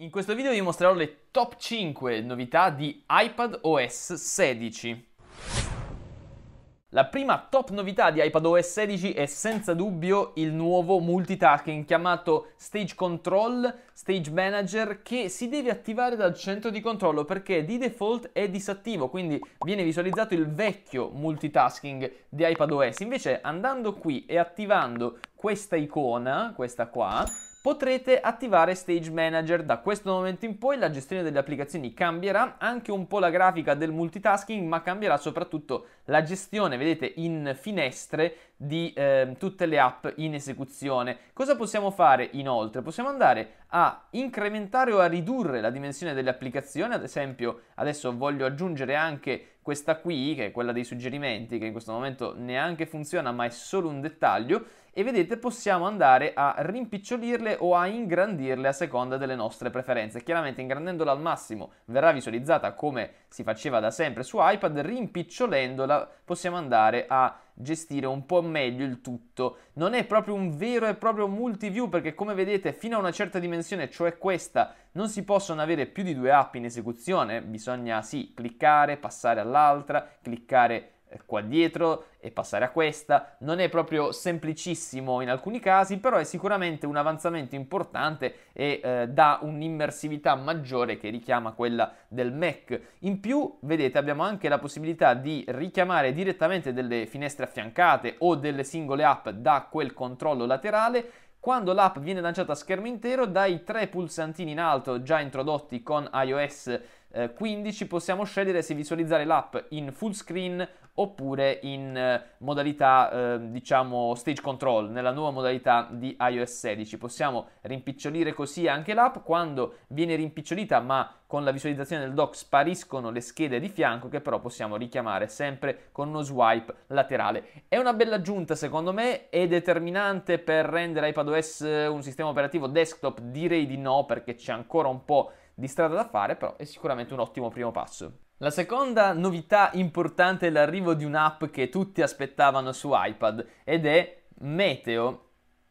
In questo video vi mostrerò le top 5 novità di iPad OS 16. La prima top novità di iPad OS 16 è senza dubbio il nuovo multitasking chiamato Stage Control, Stage Manager, che si deve attivare dal centro di controllo perché di default è disattivo, quindi viene visualizzato il vecchio multitasking di iPad OS. Invece andando qui e attivando questa icona, questa qua, potrete attivare Stage Manager. Da questo momento in poi la gestione delle applicazioni cambierà, anche un po' la grafica del multitasking, ma cambierà soprattutto la gestione, vedete, in finestre di eh, tutte le app in esecuzione. Cosa possiamo fare inoltre? Possiamo andare a incrementare o a ridurre la dimensione delle applicazioni, ad esempio adesso voglio aggiungere anche questa qui, che è quella dei suggerimenti, che in questo momento neanche funziona, ma è solo un dettaglio, e vedete possiamo andare a rimpicciolirle o a ingrandirle a seconda delle nostre preferenze. Chiaramente ingrandendola al massimo verrà visualizzata come si faceva da sempre su iPad, rimpicciolendola possiamo andare a gestire un po' meglio il tutto. Non è proprio un vero e proprio multiview perché come vedete fino a una certa dimensione, cioè questa, non si possono avere più di due app in esecuzione, bisogna sì cliccare, passare all'altra, cliccare eh, qua dietro e passare a questa. Non è proprio semplicissimo in alcuni casi, però è sicuramente un avanzamento importante e eh, dà un'immersività maggiore che richiama quella del Mac. In più, vedete, abbiamo anche la possibilità di richiamare direttamente delle finestre affiancate o delle singole app da quel controllo laterale quando l'app viene lanciata a schermo intero, dai tre pulsantini in alto già introdotti con iOS 15 eh, possiamo scegliere se visualizzare l'app in full screen oppure in eh, modalità eh, diciamo stage control nella nuova modalità di iOS 16 possiamo rimpicciolire così anche l'app quando viene rimpicciolita ma con la visualizzazione del dock spariscono le schede di fianco che però possiamo richiamare sempre con uno swipe laterale è una bella aggiunta secondo me è determinante per rendere iPadOS eh, un sistema operativo desktop direi di no perché c'è ancora un po' di strada da fare però è sicuramente un ottimo primo passo la seconda novità importante è l'arrivo di un'app che tutti aspettavano su iPad ed è Meteo,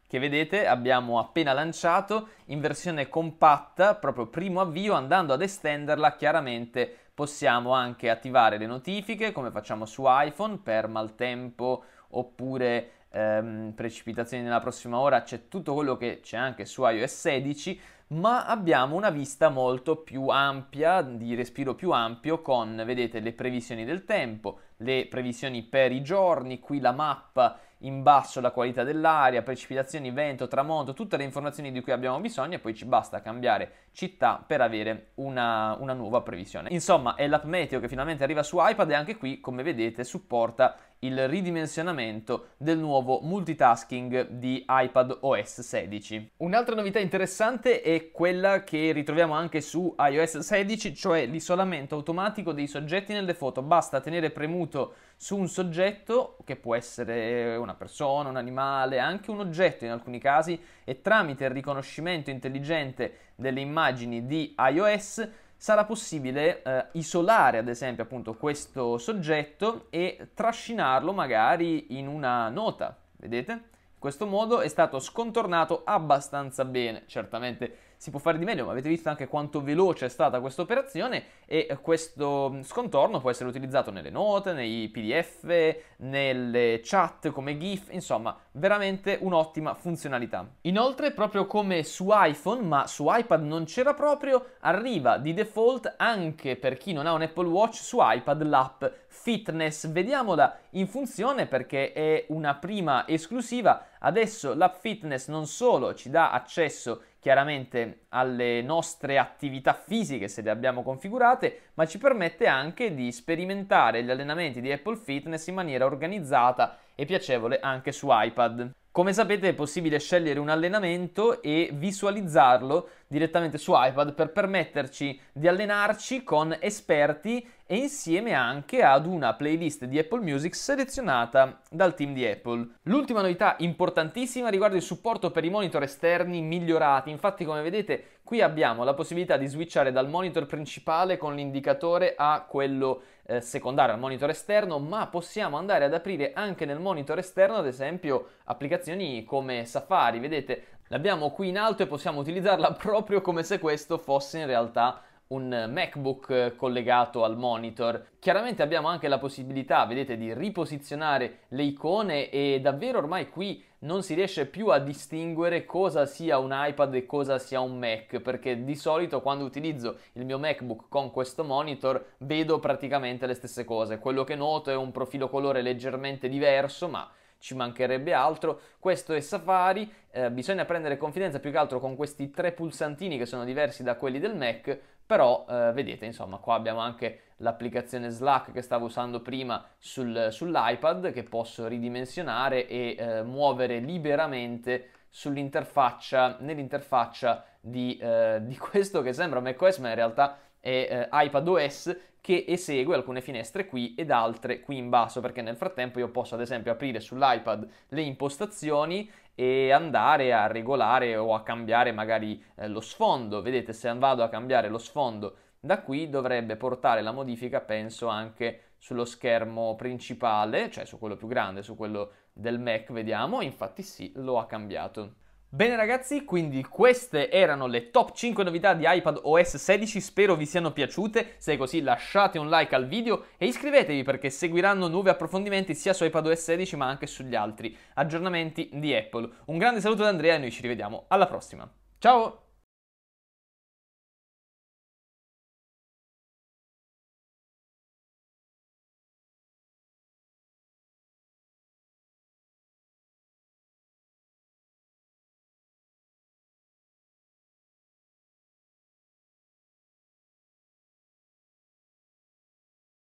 che vedete abbiamo appena lanciato in versione compatta, proprio primo avvio, andando ad estenderla chiaramente possiamo anche attivare le notifiche come facciamo su iPhone per maltempo oppure ehm, precipitazioni nella prossima ora, c'è tutto quello che c'è anche su iOS 16 ma abbiamo una vista molto più ampia, di respiro più ampio con, vedete, le previsioni del tempo, le previsioni per i giorni, qui la mappa in basso la qualità dell'aria, precipitazioni, vento, tramonto, tutte le informazioni di cui abbiamo bisogno e poi ci basta cambiare città per avere una, una nuova previsione. Insomma, è l'app Meteo che finalmente arriva su iPad e anche qui, come vedete, supporta il ridimensionamento del nuovo multitasking di iPad OS 16. Un'altra novità interessante è quella che ritroviamo anche su iOS 16, cioè l'isolamento automatico dei soggetti nelle foto. Basta tenere premuto su un soggetto che può essere una persona, un animale, anche un oggetto in alcuni casi e tramite il riconoscimento intelligente delle immagini di iOS sarà possibile eh, isolare ad esempio appunto questo soggetto e trascinarlo magari in una nota, vedete? In questo modo è stato scontornato abbastanza bene, certamente si può fare di meglio, ma avete visto anche quanto veloce è stata questa operazione e questo scontorno può essere utilizzato nelle note, nei pdf, nelle chat come GIF, insomma veramente un'ottima funzionalità. Inoltre proprio come su iPhone, ma su iPad non c'era proprio, arriva di default anche per chi non ha un Apple Watch su iPad l'app Fitness. Vediamola in funzione perché è una prima esclusiva. Adesso l'app Fitness non solo ci dà accesso chiaramente alle nostre attività fisiche se le abbiamo configurate, ma ci permette anche di sperimentare gli allenamenti di Apple Fitness in maniera organizzata e piacevole anche su iPad. Come sapete è possibile scegliere un allenamento e visualizzarlo direttamente su iPad per permetterci di allenarci con esperti e insieme anche ad una playlist di Apple Music selezionata dal team di Apple. L'ultima novità importantissima riguarda il supporto per i monitor esterni migliorati. Infatti, come vedete, qui abbiamo la possibilità di switchare dal monitor principale con l'indicatore a quello eh, secondario, al monitor esterno, ma possiamo andare ad aprire anche nel monitor esterno, ad esempio, applicazioni come Safari. Vedete, L'abbiamo qui in alto e possiamo utilizzarla proprio come se questo fosse in realtà un MacBook eh, collegato al monitor. Chiaramente abbiamo anche la possibilità, vedete, di riposizionare le icone e davvero ormai qui non si riesce più a distinguere cosa sia un iPad e cosa sia un Mac, perché di solito quando utilizzo il mio MacBook con questo monitor vedo praticamente le stesse cose. Quello che noto è un profilo colore leggermente diverso, ma ci mancherebbe altro. Questo è Safari, eh, bisogna prendere confidenza più che altro con questi tre pulsantini che sono diversi da quelli del Mac, però eh, vedete, insomma, qua abbiamo anche l'applicazione Slack che stavo usando prima sul, sull'iPad che posso ridimensionare e eh, muovere liberamente sull'interfaccia, nell'interfaccia di, eh, di, questo che sembra macOS ma in realtà è eh, iPadOS che esegue alcune finestre qui ed altre qui in basso, perché nel frattempo io posso ad esempio aprire sull'iPad le impostazioni e andare a regolare o a cambiare magari eh, lo sfondo. Vedete, se vado a cambiare lo sfondo da qui dovrebbe portare la modifica, penso, anche sullo schermo principale, cioè su quello più grande, su quello del Mac, vediamo, infatti sì, lo ha cambiato. Bene ragazzi, quindi queste erano le top 5 novità di iPad OS 16, spero vi siano piaciute, se è così lasciate un like al video e iscrivetevi perché seguiranno nuovi approfondimenti sia su iPad OS 16 ma anche sugli altri aggiornamenti di Apple. Un grande saluto da Andrea e noi ci rivediamo alla prossima. Ciao!